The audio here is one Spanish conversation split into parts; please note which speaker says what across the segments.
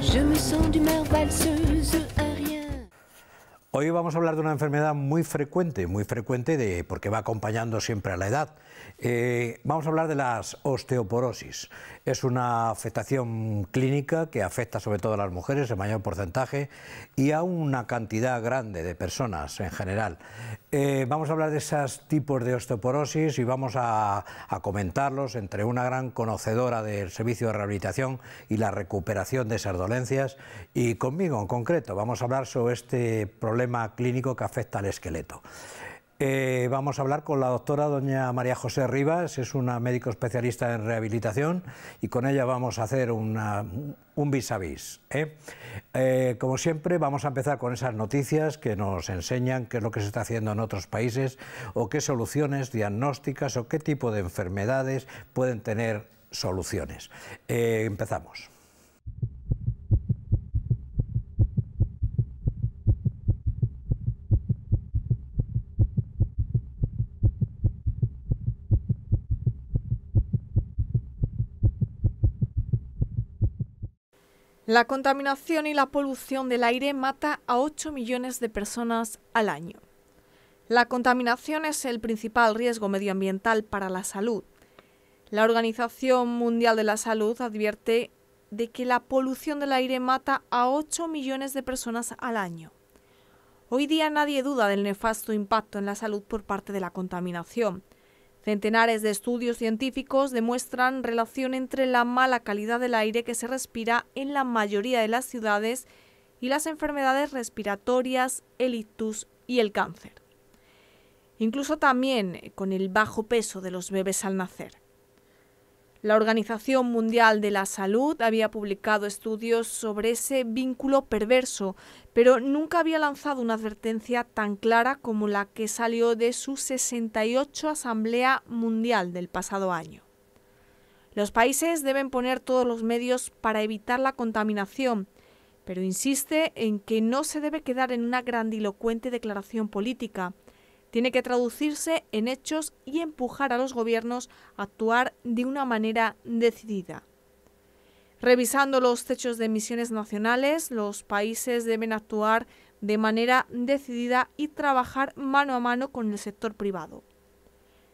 Speaker 1: je me sens d'humeur valseuse à rien
Speaker 2: oui moi' de una enfermedad muy frecuente, muy frecuente de, porque va acompañando siempre a la edad. Eh, vamos a hablar de las osteoporosis. Es una afectación clínica que afecta sobre todo a las mujeres en mayor porcentaje y a una cantidad grande de personas en general. Eh, vamos a hablar de esos tipos de osteoporosis y vamos a comentarlos entre una gran conocedora del servicio de rehabilitación y la recuperación de esas dolencias y conmigo en concreto. Vamos a hablar sobre este problema clínico que afecta al esqueleto. Eh, vamos a hablar con la doctora doña María José Rivas, es una médico especialista en rehabilitación y con ella vamos a hacer un vis a vis. como siempre, vamos a empezar con esas noticias que nos enseñan qué es lo que se está haciendo en otros países o qué soluciones diagnósticas o qué tipo de enfermedades pueden tener soluciones. Eh, empezamos.
Speaker 3: La contaminación y la polución del aire mata a 8 millones de personas al año. La contaminación es el principal riesgo medioambiental para la salud. La Organización Mundial de la Salud advierte de que la polución del aire mata a 8 millones de personas al año. Hoy día nadie duda del nefasto impacto en la salud por parte de la contaminación. Centenares de estudios científicos demuestran relación entre la mala calidad del aire que se respira en la mayoría de las ciudades y las enfermedades respiratorias, el ictus y el cáncer. Incluso también con el bajo peso de los bebés al nacer. La Organización Mundial de la Salud había publicado estudios sobre ese vínculo perverso, pero nunca había lanzado una advertencia tan clara como la que salió de su 68 Asamblea Mundial del pasado año. Los países deben poner todos los medios para evitar la contaminación, pero insiste en que no se debe quedar en una grandilocuente declaración política, tiene que traducirse en hechos y empujar a los gobiernos a actuar de una manera decidida. Revisando los techos de emisiones nacionales, los países deben actuar de manera decidida y trabajar mano a mano con el sector privado.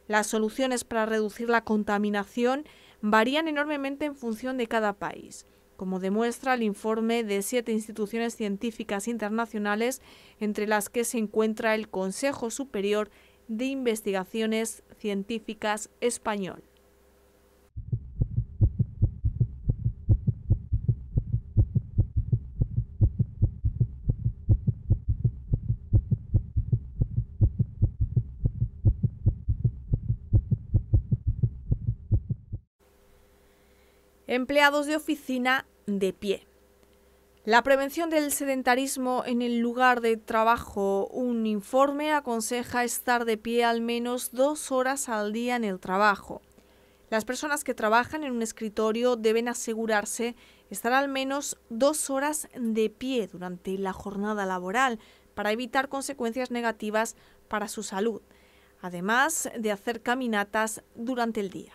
Speaker 3: Las soluciones para reducir la contaminación varían enormemente en función de cada país como demuestra el informe de siete instituciones científicas internacionales, entre las que se encuentra el Consejo Superior de Investigaciones Científicas Español. empleados de oficina de pie. La prevención del sedentarismo en el lugar de trabajo. Un informe aconseja estar de pie al menos dos horas al día en el trabajo. Las personas que trabajan en un escritorio deben asegurarse estar al menos dos horas de pie durante la jornada laboral para evitar consecuencias negativas para su salud, además de hacer caminatas durante el día.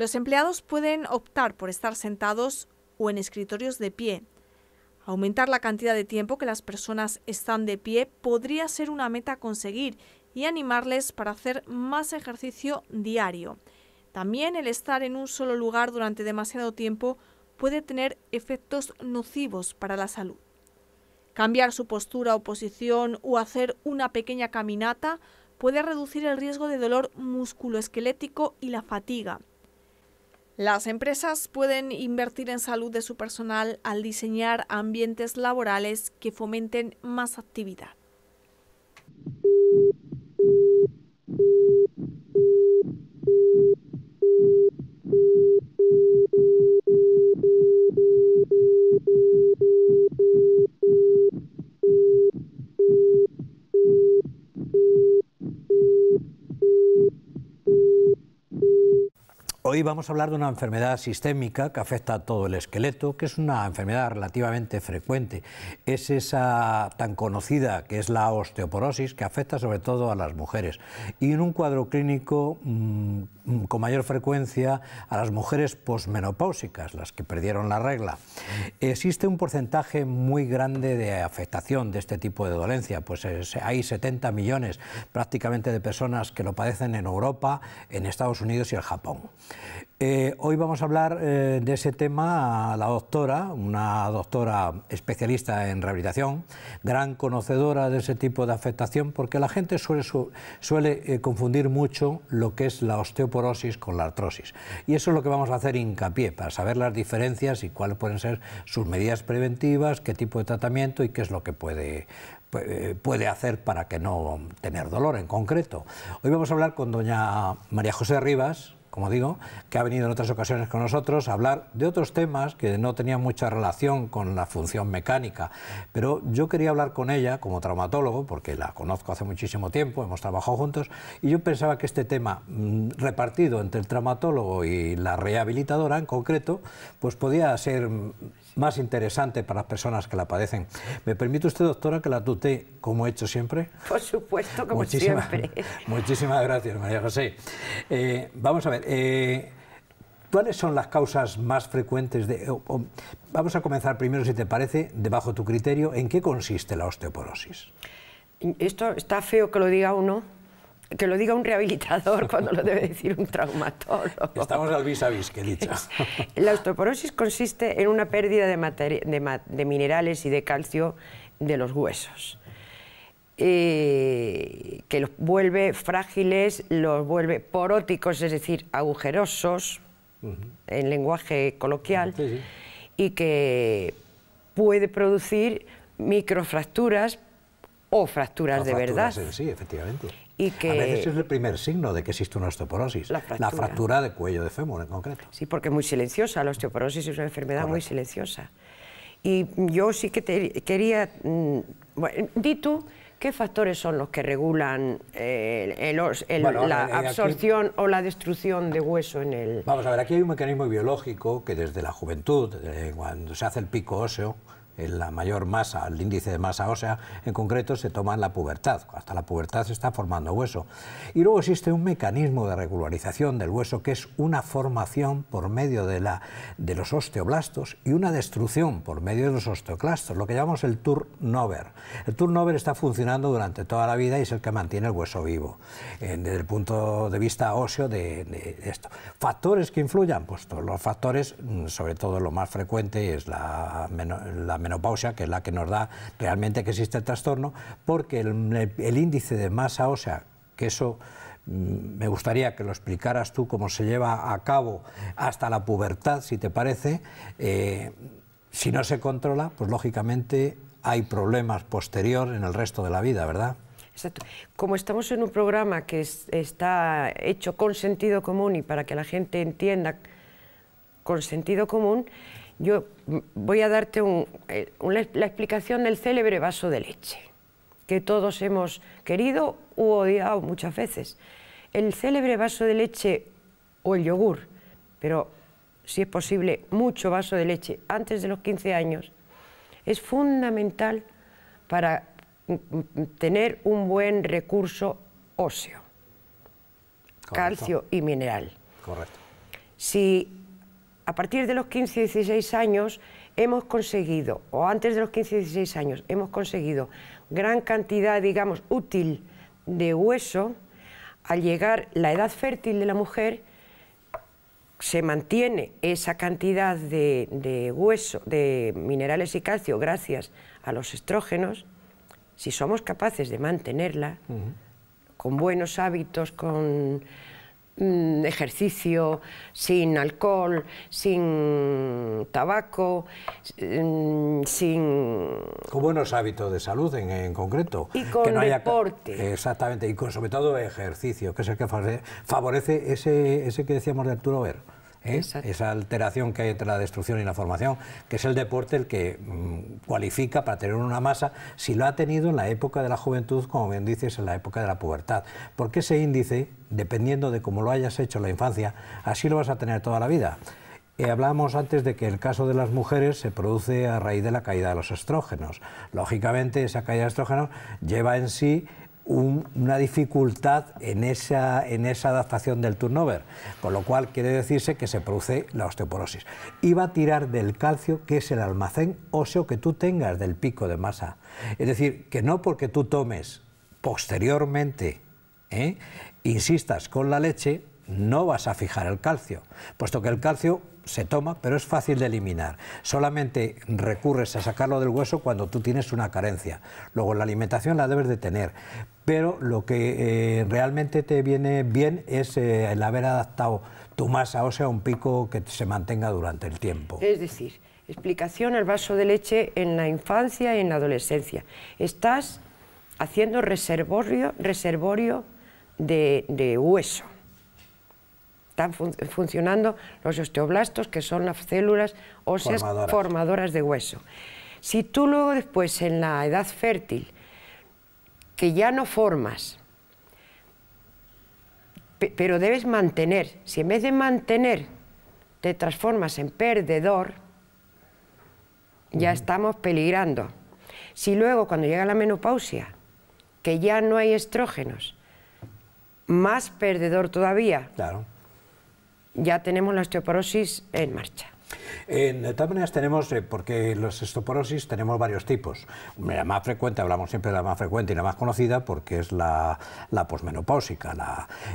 Speaker 3: Los empleados pueden optar por estar sentados o en escritorios de pie. Aumentar la cantidad de tiempo que las personas están de pie podría ser una meta a conseguir y animarles para hacer más ejercicio diario. También el estar en un solo lugar durante demasiado tiempo puede tener efectos nocivos para la salud. Cambiar su postura o posición o hacer una pequeña caminata puede reducir el riesgo de dolor musculoesquelético y la fatiga. Las empresas pueden invertir en salud de su personal al diseñar ambientes laborales que fomenten más actividad.
Speaker 2: Hoy vamos a hablar de una enfermedad sistémica que afecta a todo el esqueleto, que es una enfermedad relativamente frecuente. Es esa tan conocida que es la osteoporosis, que afecta sobre todo a las mujeres. Y en un cuadro clínico mm, Mm, con mayor frecuencia a las mujeres posmenopáusicas, las que perdieron la regla. Existe un porcentaje muy grande de afectación de este tipo de dolencia, pues hay 70 millones prácticamente de personas que lo padecen en Europa, en Estados Unidos y el Japón. Eh, hoy vamos a hablar eh, de ese tema a la doctora, una doctora especialista en rehabilitación, gran conocedora de ese tipo de afectación, porque la gente suele, eh, confundir mucho lo que es la osteoporosis con la artrosis. Y eso es lo que vamos a hacer hincapié, para saber las diferencias y cuáles pueden ser sus medidas preventivas, qué tipo de tratamiento y qué es lo que puede puede hacer para que no tener dolor en concreto. Hoy vamos a hablar con doña María José Rivas, como digo, que ha venido en otras ocasiones con nosotros a hablar de otros temas que no tenían mucha relación con la función mecánica. Pero yo quería hablar con ella como traumatólogo, porque la conozco hace muchísimo tiempo, hemos trabajado juntos, y yo pensaba que este tema mm, repartido entre el traumatólogo y la rehabilitadora en concreto, pues podía ser mm, más interesante para las personas que la padecen. ¿Me permite usted, doctora, que la tutee como he hecho siempre?
Speaker 1: Por supuesto, como siempre.
Speaker 2: Muchísimas gracias, María José. Eh, vamos a ver. Eh, ¿Cuáles son las causas más frecuentes de... vamos a comenzar primero, si te parece, debajo tu criterio, ¿en qué consiste la osteoporosis?
Speaker 1: Esto está feo que lo diga uno, que lo diga un rehabilitador cuando lo debe decir un traumatólogo.
Speaker 2: Estamos al vis a vis, que dicha.
Speaker 1: La osteoporosis consiste en una pérdida de, minerales y de calcio de los huesos. Eh, que los vuelve frágiles, los vuelve poróticos, es decir, agujerosos, en lenguaje coloquial, y que puede producir microfracturas o fracturas de verdad.
Speaker 2: Sí, efectivamente. A veces es el primer signo de que existe una osteoporosis, la fractura, de cuello de fémur en concreto.
Speaker 1: Sí, porque es muy silenciosa, la osteoporosis es una enfermedad muy silenciosa. Y yo sí que quería... Mm, bueno, di tú qué factores son los que regulan eh, el, la eh, absorción
Speaker 2: o la destrucción de hueso en el... Vamos a ver, aquí hay un mecanismo biológico que desde la juventud, cuando se hace el pico óseo, la mayor masa, el índice de masa ósea en concreto, se toma en la pubertad. Hasta la pubertad se está formando hueso. Y luego existe un mecanismo de regularización del hueso que es una formación por medio de, la, de los osteoblastos y una destrucción por medio de los osteoclastos, lo que llamamos el turnover. El turnover está funcionando durante toda la vida y es el que mantiene el hueso vivo, desde el punto de vista óseo de, esto. ¿Factores que influyan? Pues todos los factores, mm, sobre todo lo más frecuente es la, la menopausia, que es la que nos da realmente que existe el trastorno, porque el, índice de masa ósea, que eso mm, me gustaría que lo explicaras tú cómo se lleva a cabo hasta la pubertad, si te parece. Eh, si no se controla, pues lógicamente hay problemas posterior en el resto de la vida, ¿verdad?
Speaker 1: Exacto. Como estamos en un programa que está hecho con sentido común y para que la gente entienda con sentido común, yo voy a darte eh, la explicación del célebre vaso de leche, que todos hemos querido u odiado muchas veces. El célebre vaso de leche o el yogur, pero si es posible, mucho vaso de leche antes de los 15 años, es fundamental para tener un buen recurso óseo, calcio y mineral. Correcto. Si a partir de los 15 y 16 años hemos conseguido, o antes de los 15 y 16 años, hemos conseguido gran cantidad, digamos, útil de hueso, al llegar la edad fértil de la mujer, se mantiene esa cantidad de, hueso, de minerales y calcio, gracias a los estrógenos, si somos capaces de mantenerla, con buenos hábitos, con Mm, ejercicio, sin alcohol, sin
Speaker 2: tabaco, mm, sin... Con buenos hábitos de salud en, concreto. Y con que no deporte. Exactamente, y con sobre todo ejercicio, que es el que favorece ese, ese que decíamos de Arturo Ver ¿eh? esa alteración que hay entre la destrucción y la formación, que es el deporte el que mm, cualifica para tener una masa, si lo ha tenido en la época de la juventud, como bien dices, en la época de la pubertad. Porque ese índice, dependiendo de cómo lo hayas hecho en la infancia, así lo vas a tener toda la vida. Eh, hablábamos antes de que el caso de las mujeres se produce a raíz de la caída de los estrógenos. Lógicamente, esa caída de estrógenos lleva en sí una dificultad en esa, en esa adaptación del turnover, con lo cual quiere decirse que se produce la osteoporosis. Y va a tirar del calcio, que es el almacén óseo que tú tengas del pico de masa. Es decir, que no porque tú tomes posteriormente, ¿eh? insistas con la leche, no vas a fijar el calcio, puesto que el calcio se toma, pero es fácil de eliminar. Solamente recurres a sacarlo del hueso cuando tú tienes una carencia. Luego la alimentación la debes de tener, pero lo que eh, realmente te viene bien es eh, el haber adaptado tu masa ósea a un pico que se mantenga durante el tiempo.
Speaker 1: Es decir, explicación al vaso de leche en la infancia y en la adolescencia. Estás haciendo reservorio, reservorio de hueso están funcionando los osteoblastos, que son las células óseas formadoras. de hueso. Si tú luego después en la edad fértil, que ya no formas, pero debes mantener, si en vez de mantener te transformas en perdedor, ya estamos peligrando. Si luego cuando llega la menopausia, que ya no hay estrógenos, más perdedor todavía.
Speaker 2: Claro ya tenemos la osteoporosis en marcha de todas maneras tenemos, eh, porque los estoporosis tenemos varios tipos. La más frecuente, hablamos siempre de la más frecuente y la más conocida, porque es la, la posmenopáusica.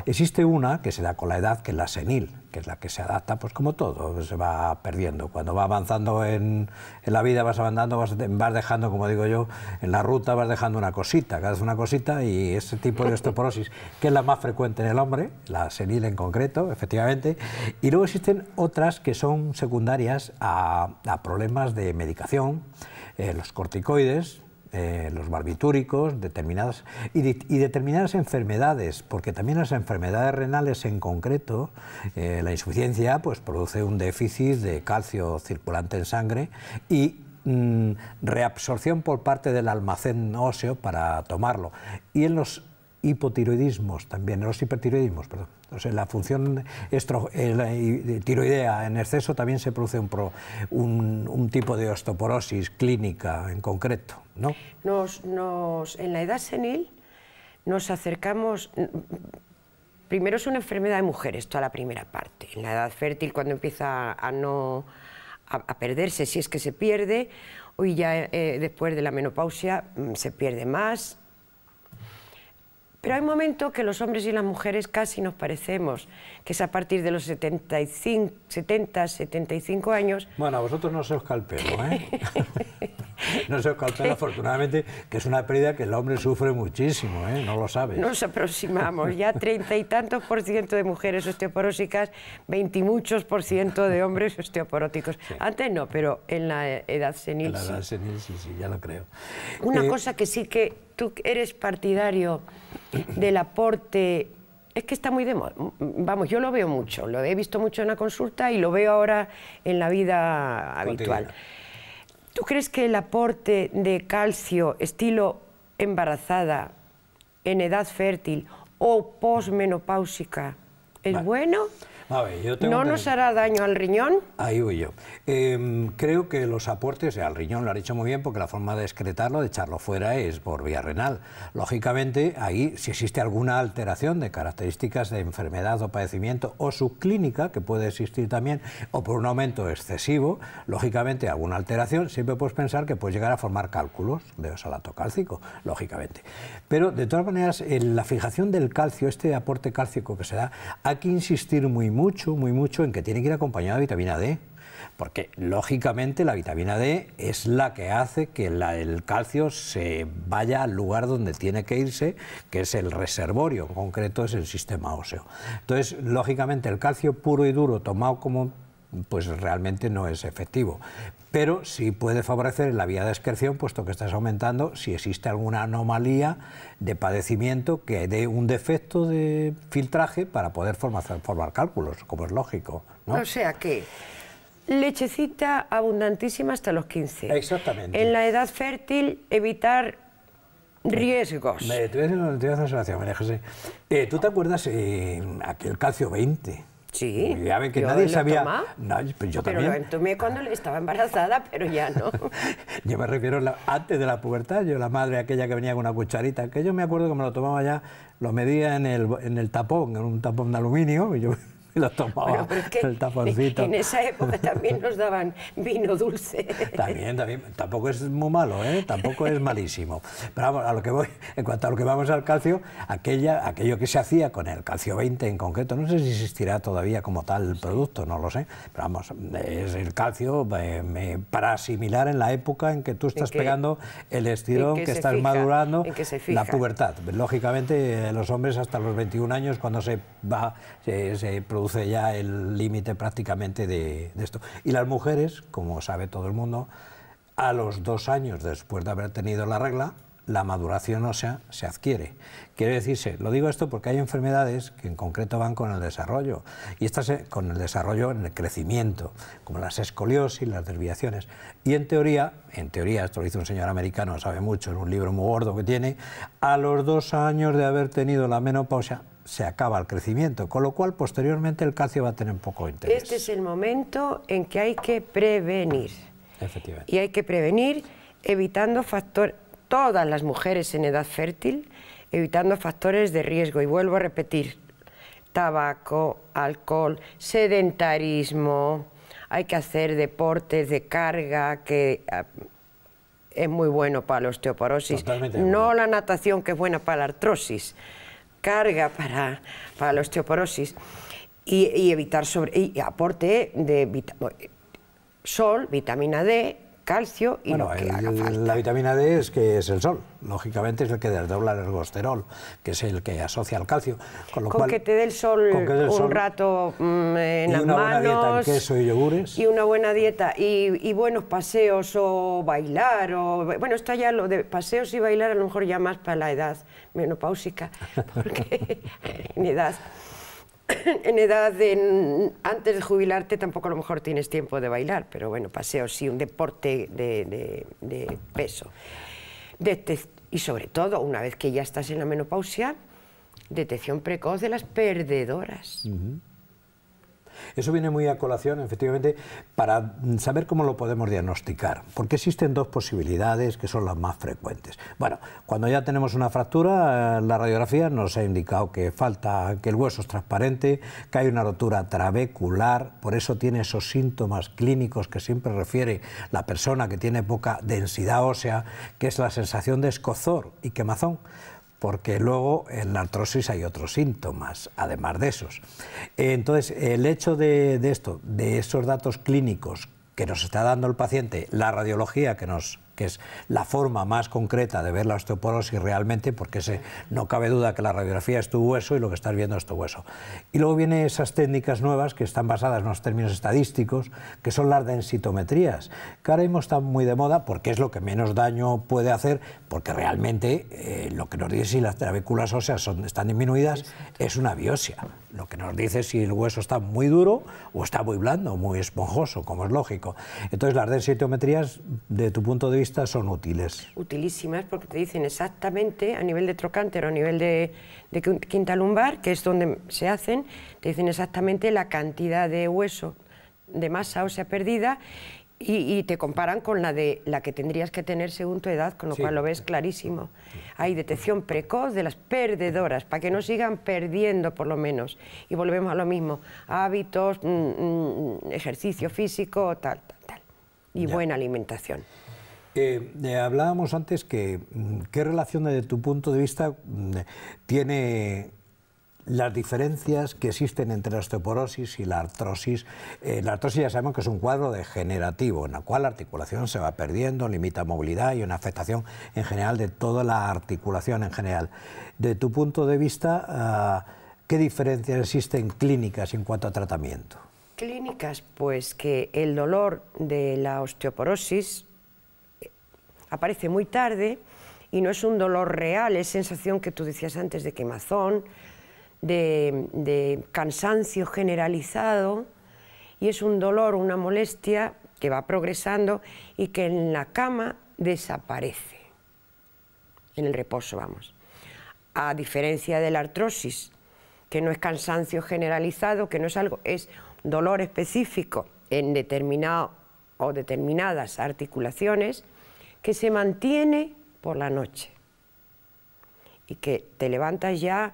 Speaker 2: Existe una que se da con la edad, que es la senil, que es la que se adapta, pues como todo, se va perdiendo. Cuando va avanzando en, en la vida, vas avanzando, vas, dejando, como digo yo, en la ruta vas dejando una cosita, cada vez una cosita, y ese tipo de estoporosis, que es la más frecuente en el hombre, la senil en concreto, efectivamente. Y luego existen otras que son secundarias a, problemas de medicación, eh, los corticoides, eh, los barbitúricos determinadas, y, determinadas enfermedades, porque también las enfermedades renales en concreto, eh, la insuficiencia pues, produce un déficit de calcio circulante en sangre y mm, reabsorción por parte del almacén óseo para tomarlo. Y en los hipotiroidismos también, los hipertiroidismos, perdón. Entonces, la función eh, tiroidea en exceso también se produce un, tipo de osteoporosis clínica en concreto, ¿no?
Speaker 1: Nos, en la edad senil nos acercamos... Primero es una enfermedad de mujeres, toda la primera parte. En la edad fértil, cuando empieza a no a, perderse, si es que se pierde, ...hoy ya eh, después de la menopausia mm, se pierde más, pero hay un momento que los hombres y las mujeres casi nos parecemos, que es a partir de los 75, 70, 75 años. Bueno, a
Speaker 2: vosotros no se os calpelo, ¿eh? no se os calpemos, afortunadamente, que es una pérdida que el hombre sufre muchísimo, ¿eh? No lo sabes. Nos aproximamos, ya
Speaker 1: treinta y tantos por ciento de mujeres osteoporósicas, veintimuchos por ciento de hombres osteoporóticos. Antes no, pero en la edad senil. En la edad
Speaker 2: senil, sí, sí, ya lo creo. Una eh, cosa
Speaker 1: que sí que tú eres partidario del aporte es que está muy de vamos, yo lo veo mucho, lo he visto mucho en la consulta y lo veo ahora en la vida habitual. ¿Tú crees que el aporte de calcio estilo embarazada en edad fértil o posmenopáusica es bueno? ¿No nos hará daño al riñón?
Speaker 2: Ahí voy yo. Em, creo que los aportes al riñón lo han hecho muy bien porque la forma de excretarlo, de echarlo fuera, es por vía renal. Lógicamente, ahí si existe alguna alteración de características de enfermedad o padecimiento o subclínica, que puede existir también, o por un aumento excesivo, lógicamente alguna alteración, siempre puedes pensar que puede llegar a formar cálculos de oxalato cálcico, lógicamente. Pero de todas maneras, en la fijación del calcio, este aporte cálcico que se da, hay que insistir muy mucho, muy mucho en que tiene que ir acompañada de vitamina D. Porque lógicamente la vitamina D es la que hace que la, el calcio se vaya al lugar donde tiene que irse, que es el reservorio, en concreto es el sistema óseo. Entonces, lógicamente el calcio puro y duro tomado como pues realmente no es efectivo pero sí puede favorecer la vía de excreción, puesto que estás aumentando si existe alguna anomalía de padecimiento que dé un defecto de filtraje para poder formar, formar cálculos, como es lógico. ¿no?
Speaker 1: O sea que lechecita abundantísima hasta los 15. Exactamente. En la edad fértil, evitar
Speaker 2: riesgos. Me, te a hacer una María eh, ¿Tú te acuerdas eh, aquel calcio 20? Sí. Ya ven que nadie sabía. no, pero pues yo pero lo cuando
Speaker 1: estaba embarazada, pero ya no.
Speaker 2: yo me refiero antes de la pubertad, yo la madre aquella que venía con una cucharita, que yo me acuerdo que me lo tomaba ya, lo medía en el, en el tapón, en un tapón de aluminio, y yo lo tomaba el En esa época también
Speaker 1: nos daban vino dulce.
Speaker 2: También, también. Tampoco es muy malo, ¿eh? Tampoco es malísimo. Pero vamos, a lo que voy, en cuanto a lo que vamos al calcio, aquella, aquello que se hacía con el calcio 20 en concreto, no sé si existirá todavía como tal producto, no lo sé, pero vamos, es el calcio eh, para asimilar en la época en que tú estás pegando el estirón, que, estás madurando, la pubertad. Lógicamente, eh, los hombres hasta los 21 años, cuando se va, se, se produce produce ya el límite prácticamente de, esto. Y las mujeres, como sabe todo el mundo, a los dos años después de haber tenido la regla, la maduración ósea se adquiere. Quiere decirse, lo digo esto porque hay enfermedades que en concreto van con el desarrollo, y estas eh, con el desarrollo en el crecimiento, como las escoliosis, las desviaciones. Y en teoría, en teoría, esto lo dice un señor americano, sabe mucho, en un libro muy gordo que tiene, a los dos años de haber tenido la menopausia, se acaba el crecimiento, con lo cual posteriormente el calcio va a tener poco interés.
Speaker 1: Este es el momento en que hay que prevenir. Efectivamente. Y hay que prevenir evitando factor todas las mujeres en edad fértil, evitando factores de riesgo. Y vuelvo a repetir, tabaco, alcohol, sedentarismo, hay que hacer deportes de carga que ah, es muy bueno para la osteoporosis. no la natación que es buena para la artrosis carga para, para la osteoporosis y, evitar sobre y aporte de sol, vitamina D calcio y
Speaker 2: La vitamina D es que es el sol, lógicamente es el que desdobla el ergosterol, que es el que asocia al calcio. Con, lo que
Speaker 1: te dé el sol un rato mm, en y una buena dieta queso y yogures. Y una buena dieta y, buenos paseos o bailar. o Bueno, está ya lo de paseos y bailar a lo mejor ya más para la edad menopáusica, porque edad en edad de antes de jubilarte tampoco a lo mejor tienes tiempo de bailar, pero bueno, paseo sí, un deporte de, peso. y sobre todo, una vez que ya estás en la menopausia, detección precoz de las perdedoras.
Speaker 2: Eso viene muy a colación, efectivamente, para saber cómo lo podemos diagnosticar, porque existen dos posibilidades que son las más frecuentes. Bueno, cuando ya tenemos una fractura, eh, la radiografía nos ha indicado que falta, que el hueso es transparente, que hay una rotura trabecular, por eso tiene esos síntomas clínicos que siempre refiere la persona que tiene poca densidad ósea, que es la sensación de escozor y quemazón porque luego en la artrosis hay otros síntomas, además de esos. Entonces, el hecho de, de esto, de esos datos clínicos que nos está dando el paciente, la radiología que nos que es la forma más concreta de ver la osteoporosis realmente, porque no cabe duda que la radiografía es tu hueso y lo que estás viendo es tu hueso. Y luego vienen esas técnicas nuevas que están basadas en los términos estadísticos, que son las densitometrías, que ahora mismo están muy de moda porque es lo que menos daño puede hacer, porque realmente eh, lo que nos dice si las trabéculas óseas están disminuidas es una biosia lo que nos dice si el hueso está muy duro o está muy blando, muy esponjoso, como es lógico. Entonces las densitometrías, de tu punto de vista, son útiles.
Speaker 1: Utilísimas porque te dicen exactamente a nivel de trocántero, a nivel de, de quinta lumbar, que es donde se hacen, te dicen exactamente la cantidad de hueso de masa ósea perdida y, te comparan con la de la que tendrías que tener según tu edad, con lo cual lo ves clarísimo. Hay detección precoz de las perdedoras, para que no sigan perdiendo por lo menos. Y volvemos a lo mismo, hábitos, mm, mm, ejercicio físico, tal, tal, tal. Y buena alimentación.
Speaker 2: Eh, eh, hablábamos antes que mm, qué relación desde tu punto de vista tiene las diferencias que existen entre la osteoporosis y la artrosis. Eh, la artrosis ya sabemos que es un cuadro degenerativo, en la cual la articulación se va perdiendo, limita movilidad y una afectación en general de toda la articulación en general. De tu punto de vista, ah, ¿qué diferencias existen clínicas en cuanto a tratamiento?
Speaker 1: Clínicas, pues que el dolor de la osteoporosis eh, aparece muy tarde y no es un dolor real, es sensación que tú decías antes de quemazón, de, cansancio generalizado y es un dolor, una molestia que va progresando y que en la cama desaparece, en el reposo vamos. A diferencia de la artrosis, que no es cansancio generalizado, que no es algo, es dolor específico en determinado o determinadas articulaciones que se mantiene por la noche y que te levantas ya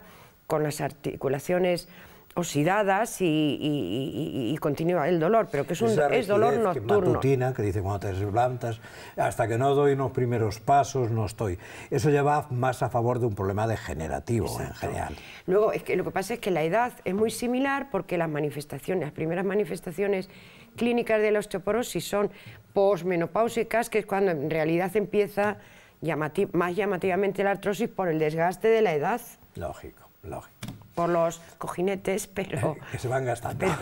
Speaker 1: con las articulaciones oxidadas y, continúa el dolor, pero que es, un, es dolor nocturno. que
Speaker 2: dice cuando te levantas, hasta que no doy unos primeros pasos no estoy. Eso ya va más a favor de un problema degenerativo en general.
Speaker 1: Luego, es que lo que pasa es que la edad es muy similar porque las manifestaciones, las primeras manifestaciones clínicas de la osteoporosis son posmenopáusicas, que es cuando en realidad empieza más llamativamente la artrosis por el desgaste de la edad. Lógico. Por los cojinetes, pero...
Speaker 2: que se van gastando.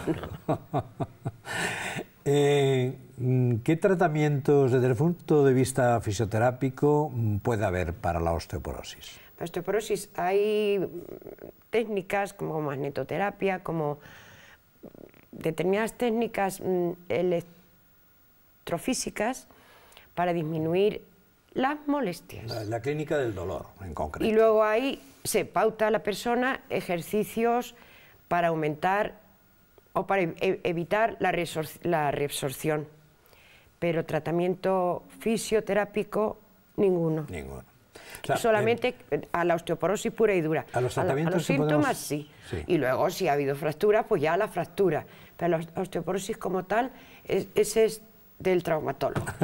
Speaker 2: Eh, mm, ¿Qué tratamientos desde el punto de vista fisioterápico mm, puede haber para la osteoporosis?
Speaker 1: La osteoporosis hay mm, técnicas como magnetoterapia, como determinadas técnicas electrofísicas para disminuir las molestias.
Speaker 2: La, clínica del dolor, en concreto.
Speaker 1: Y luego ahí se pauta a la persona ejercicios para aumentar o para evitar la, reabsorción. Pero tratamiento fisioterápico, ninguno.
Speaker 2: Ninguno. Solamente
Speaker 1: a la osteoporosis pura y dura. A los, tratamientos síntomas sí. Y luego si ha habido fractura, pues ya a la fractura. Pero la osteoporosis como tal, es, ese es del traumatólogo.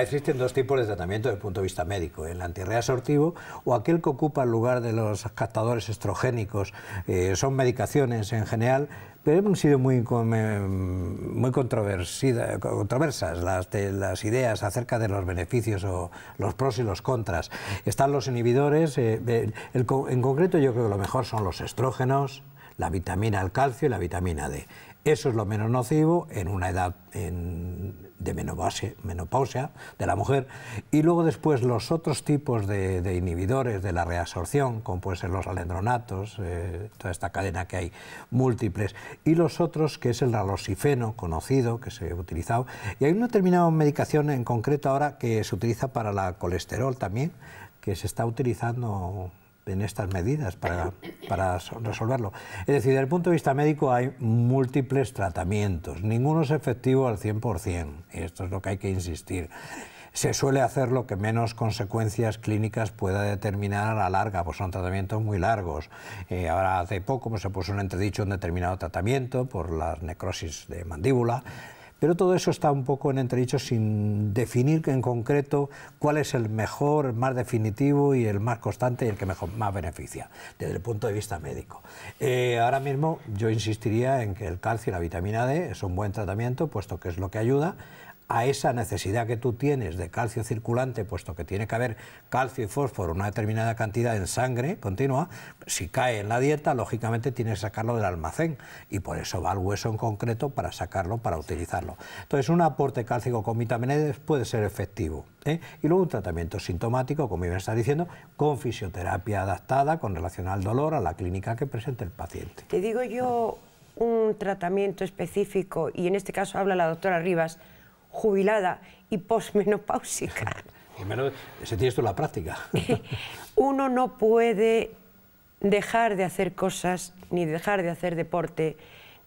Speaker 2: existen dos tipos de tratamiento desde el punto de vista médico, el antirreasortivo... o aquel que ocupa el lugar de los captadores estrogénicos. Eh, son medicaciones en general, pero han sido muy, eh, muy controversas las, de, las ideas acerca de los beneficios o los pros y los contras. Están los inhibidores, eh, en concreto yo creo que lo mejor son los estrógenos, la vitamina, al calcio y la vitamina D. Eso es lo menos nocivo en una edad de menopausia, de la mujer. Y luego después los otros tipos de, inhibidores de la reabsorción, como pueden ser los alendronatos, eh, toda esta cadena que hay múltiples, y los otros que es el ralosifeno conocido, que se ha utilizado. Y hay una determinada medicación en concreto ahora que se utiliza para la colesterol también, que se está utilizando en estas medidas para, resolverlo. Es decir, desde el punto de vista médico hay múltiples tratamientos, ninguno es efectivo al 100%, esto es lo que hay que insistir. Se suele hacer lo que menos consecuencias clínicas pueda determinar a la larga, pues son tratamientos muy largos. Eh, ahora hace poco pues, se puso un entredicho un determinado tratamiento por las necrosis de mandíbula, pero todo eso está un poco en entredicho sin definir en concreto cuál es el mejor, el más definitivo y el más constante y el que mejor, más beneficia desde el punto de vista médico. Eh, ahora mismo yo insistiría en que el calcio y la vitamina D es un buen tratamiento, puesto que es lo que ayuda a esa necesidad que tú tienes de calcio circulante, puesto que tiene que haber calcio y fósforo una determinada cantidad en sangre continua, si cae en la dieta, lógicamente tienes que sacarlo del almacén y por eso va al hueso en concreto para sacarlo, para utilizarlo. Entonces, un aporte cálcico con vitamina puede ser efectivo. ¿eh? Y luego un tratamiento sintomático, como iba a diciendo, con fisioterapia adaptada con relación al dolor, a la clínica que presente el paciente.
Speaker 1: Te digo yo un tratamiento específico, y en este caso habla la doctora Rivas, jubilada y posmenopáusica.
Speaker 2: Se esto la práctica.
Speaker 1: Uno no puede dejar de hacer cosas, ni dejar de hacer deporte,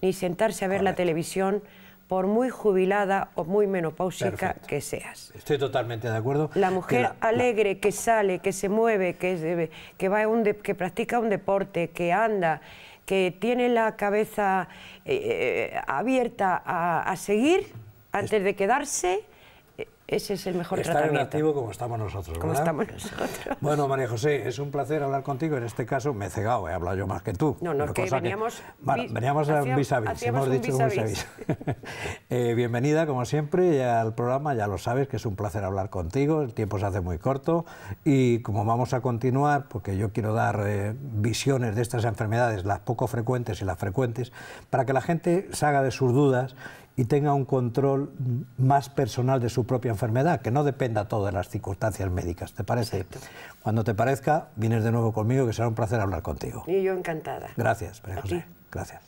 Speaker 1: ni sentarse a ver la televisión, por muy jubilada o muy menopáusica que seas.
Speaker 2: Estoy totalmente de acuerdo. La mujer
Speaker 1: alegre que sale, que se mueve, que, que, va un que practica un deporte, que anda, que tiene la cabeza eh, eh, abierta a seguir, antes de quedarse, e-, ese es el mejor tratamiento. Estar en
Speaker 2: activo como estamos nosotros, estamos nosotros. Bueno, María José, es un placer hablar contigo. En este caso me he cegado, he hablado yo más que tú. No, no, que veníamos... veníamos a un vis a vis, hemos dicho eh, bienvenida, como siempre, al programa. Ya lo sabes que es un placer hablar contigo. El tiempo se hace muy corto. Y como vamos a continuar, porque yo quiero dar eh, visiones de estas enfermedades, las poco frecuentes y las frecuentes, para que la gente salga de sus dudas y tenga un control más personal de su propia enfermedad, que no dependa todo de las circunstancias médicas. ¿Te parece? Cuando te parezca, vienes de nuevo conmigo, que será un placer hablar contigo.
Speaker 1: Y yo encantada. Gracias,
Speaker 2: María José. Gracias.